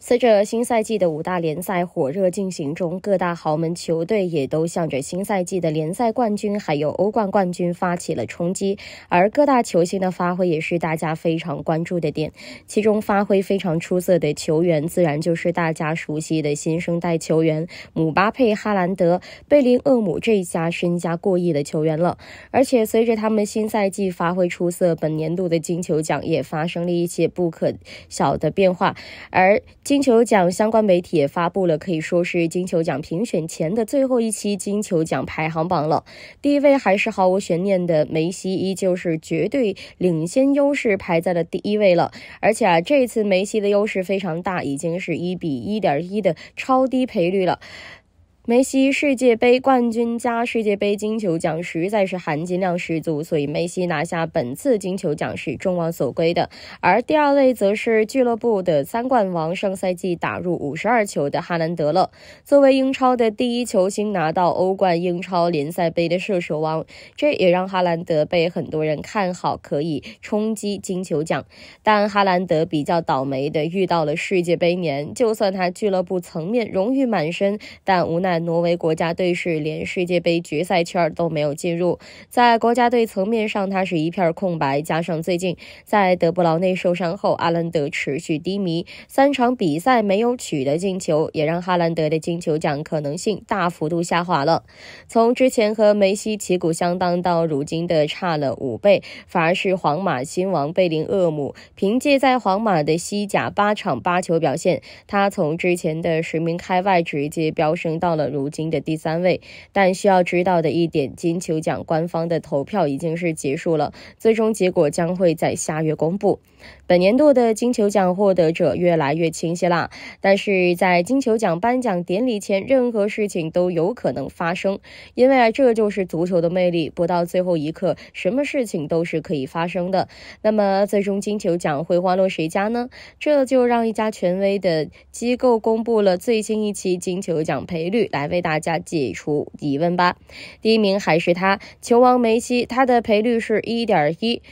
随着新赛季的五大联赛火热进行中，各大豪门球队也都向着新赛季的联赛冠军，还有欧冠冠军发起了冲击。而各大球星的发挥也是大家非常关注的点。其中发挥非常出色的球员，自然就是大家熟悉的新生代球员姆巴佩、哈兰德、贝林厄姆这一家身家过亿的球员了。而且随着他们新赛季发挥出色，本年度的金球奖也发生了一些不可小的变化。而金球奖相关媒体也发布了，可以说是金球奖评选前的最后一期金球奖排行榜了。第一位还是毫无悬念的梅西，依旧是绝对领先优势排在了第一位了。而且啊，这次梅西的优势非常大，已经是一比一点一的超低赔率了。梅西世界杯冠军加世界杯金球奖，实在是含金量十足，所以梅西拿下本次金球奖是众望所归的。而第二位则是俱乐部的三冠王，上赛季打入五十二球的哈兰德了。作为英超的第一球星，拿到欧冠、英超、联赛杯的射手王，这也让哈兰德被很多人看好可以冲击金球奖。但哈兰德比较倒霉的遇到了世界杯年，就算他俱乐部层面荣誉满身，但无奈。挪威国家队是连世界杯决赛圈都没有进入，在国家队层面上，他是一片空白。加上最近在德布劳内受伤后，阿兰德持续低迷，三场比赛没有取得进球，也让哈兰德的金球奖可能性大幅度下滑了。从之前和梅西旗鼓相当，到如今的差了五倍，反而是皇马新王贝林厄姆，凭借在皇马的西甲八场八球表现，他从之前的十名开外直接飙升到了。如今的第三位，但需要知道的一点，金球奖官方的投票已经是结束了，最终结果将会在下月公布。本年度的金球奖获得者越来越清晰啦，但是在金球奖颁奖典礼前，任何事情都有可能发生，因为啊，这就是足球的魅力，不到最后一刻，什么事情都是可以发生的。那么，最终金球奖会花落谁家呢？这就让一家权威的机构公布了最新一期金球奖赔率。来为大家解除疑问吧。第一名还是他，球王梅西，他的赔率是一点一。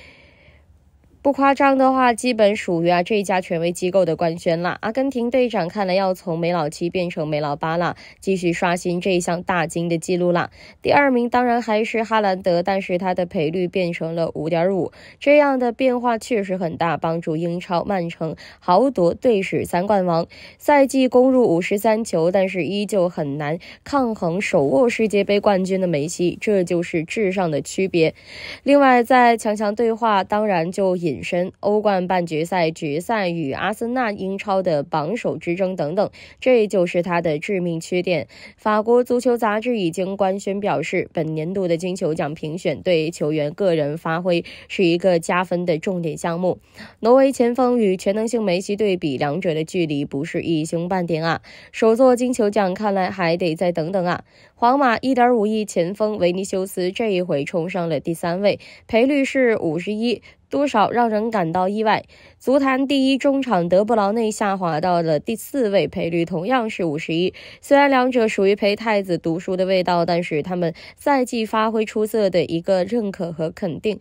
不夸张的话，基本属于啊这一家权威机构的官宣啦。阿根廷队长看来要从梅老七变成梅老八啦，继续刷新这项大金的记录啦。第二名当然还是哈兰德，但是他的赔率变成了五点五，这样的变化确实很大，帮助英超曼城豪夺队史三冠王，赛季攻入五十三球，但是依旧很难抗衡手握世界杯冠军的梅西，这就是智商的区别。另外在强强对话，当然就引。本身欧冠半决赛、决赛与阿森纳英超的榜首之争等等，这就是他的致命缺点。法国足球杂志已经官宣表示，本年度的金球奖评选对球员个人发挥是一个加分的重点项目。挪威前锋与全能性梅西对比，两者的距离不是一星半点啊！首座金球奖看来还得再等等啊！皇马一点五亿前锋维尼修斯这一回冲上了第三位，赔率是五十一。多少让人感到意外，足坛第一中场德布劳内下滑到了第四位，赔率同样是五十一。虽然两者属于陪太子读书的味道，但是他们赛季发挥出色的一个认可和肯定。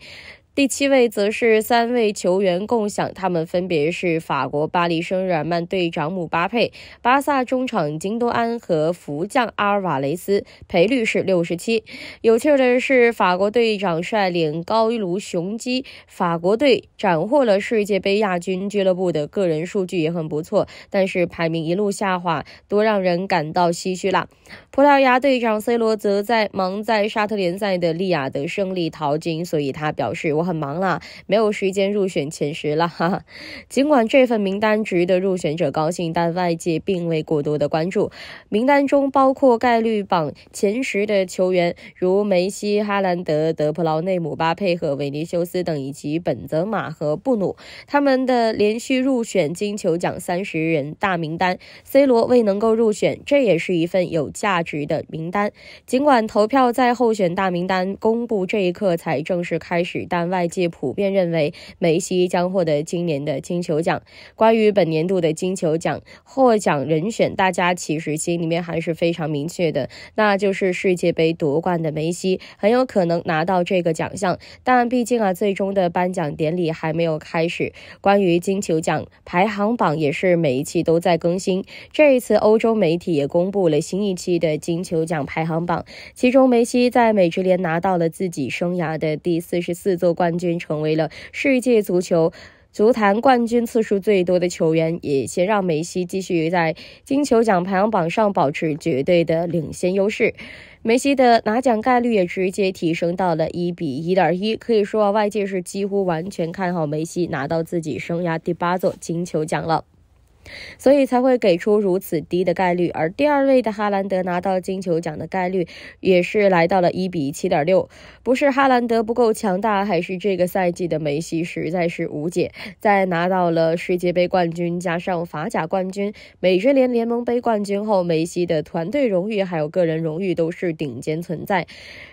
第七位则是三位球员共享，他们分别是法国巴黎圣日耳曼队长姆巴佩、巴萨中场金多安和福将阿尔瓦雷斯，赔率是六十七。有趣的是，法国队长率领高卢雄鸡法国队斩获了世界杯亚军，俱乐部的个人数据也很不错，但是排名一路下滑，多让人感到唏嘘啦。葡萄牙队长 C 罗则在忙在沙特联赛的利雅得胜利淘金，所以他表示我。很忙啦，没有时间入选前十了，哈哈。尽管这份名单值得入选者高兴，但外界并未过多的关注。名单中包括概率榜前十的球员，如梅西、哈兰德、德普劳内、姆巴佩和维尼修斯等，以及本泽马和布努。他们的连续入选金球奖三十人大名单。C 罗未能够入选，这也是一份有价值的名单。尽管投票在候选大名单公布这一刻才正式开始，但外。外界普遍认为梅西将获得今年的金球奖。关于本年度的金球奖获奖人选，大家其实心里面还是非常明确的，那就是世界杯夺冠的梅西很有可能拿到这个奖项。但毕竟啊，最终的颁奖典礼还没有开始。关于金球奖排行榜也是每一期都在更新，这一次欧洲媒体也公布了新一期的金球奖排行榜，其中梅西在美职联拿到了自己生涯的第四十四座冠。冠军成为了世界足球、足坛冠军次数最多的球员，也先让梅西继续在金球奖排行榜上保持绝对的领先优势。梅西的拿奖概率也直接提升到了一比一点一，可以说外界是几乎完全看好梅西拿到自己生涯第八座金球奖了。所以才会给出如此低的概率，而第二位的哈兰德拿到金球奖的概率也是来到了一比七点六。不是哈兰德不够强大，还是这个赛季的梅西实在是无解。在拿到了世界杯冠军、加上法甲冠军、美职联联盟杯冠军后，梅西的团队荣誉还有个人荣誉都是顶尖存在。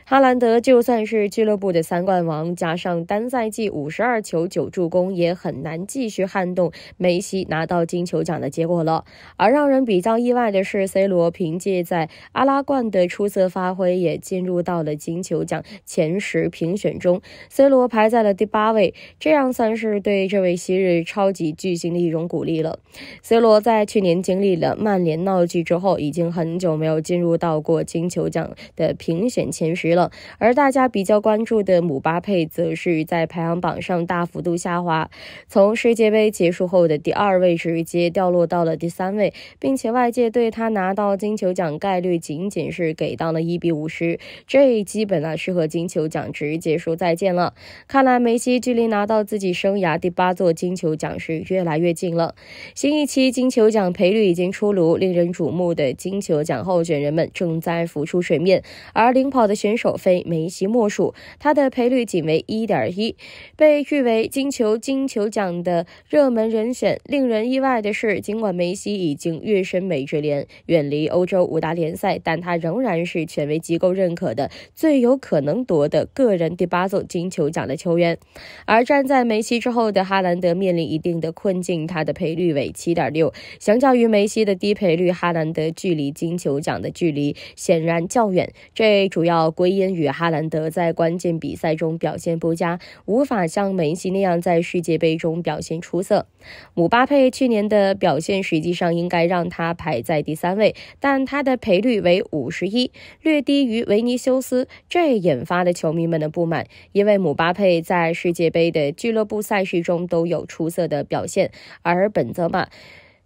哈兰德就算是俱乐部的三冠王，加上单赛季五十二球九助攻，也很难继续撼动梅西拿到金球。奖的结果了，而让人比较意外的是，C 罗凭借在阿拉冠的出色发挥，也进入到了金球奖前十评选中，C 罗排在了第八位，这样算是对这位昔日超级巨星的一种鼓励了。C 罗在去年经历了曼联闹剧之后，已经很久没有进入到过金球奖的评选前十了，而大家比较关注的姆巴佩则是在排行榜上大幅度下滑，从世界杯结束后的第二位直接。掉落到了第三位，并且外界对他拿到金球奖概率仅仅是给到了一比五十，这基本啊是和金球奖直接说再见了。看来梅西距离拿到自己生涯第八座金球奖是越来越近了。新一期金球奖赔率已经出炉，令人瞩目的金球奖候选人们正在浮出水面，而领跑的选手非梅西莫属，他的赔率仅为一点一，被誉为金球金球奖的热门人选。令人意外的是。是，尽管梅西已经跃升美职联，远离欧洲五大联赛，但他仍然是权威机构认可的最有可能夺得个人第八座金球奖的球员。而站在梅西之后的哈兰德面临一定的困境，他的赔率为七点六。相较于梅西的低赔率，哈兰德距离金球奖的距离显然较远。这主要归因于哈兰德在关键比赛中表现不佳，无法像梅西那样在世界杯中表现出色。姆巴佩去年的。表现实际上应该让他排在第三位，但他的赔率为五十一，略低于维尼修斯，这引发了球迷们的不满，因为姆巴佩在世界杯的俱乐部赛事中都有出色的表现，而本泽马。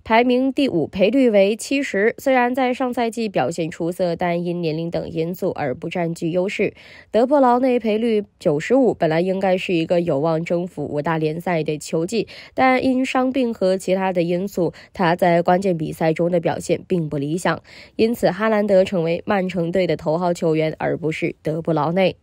排名第五，赔率为七十。虽然在上赛季表现出色，但因年龄等因素而不占据优势。德布劳内赔率九十五，本来应该是一个有望征服五大联赛的球季，但因伤病和其他的因素，他在关键比赛中的表现并不理想。因此，哈兰德成为曼城队的头号球员，而不是德布劳内。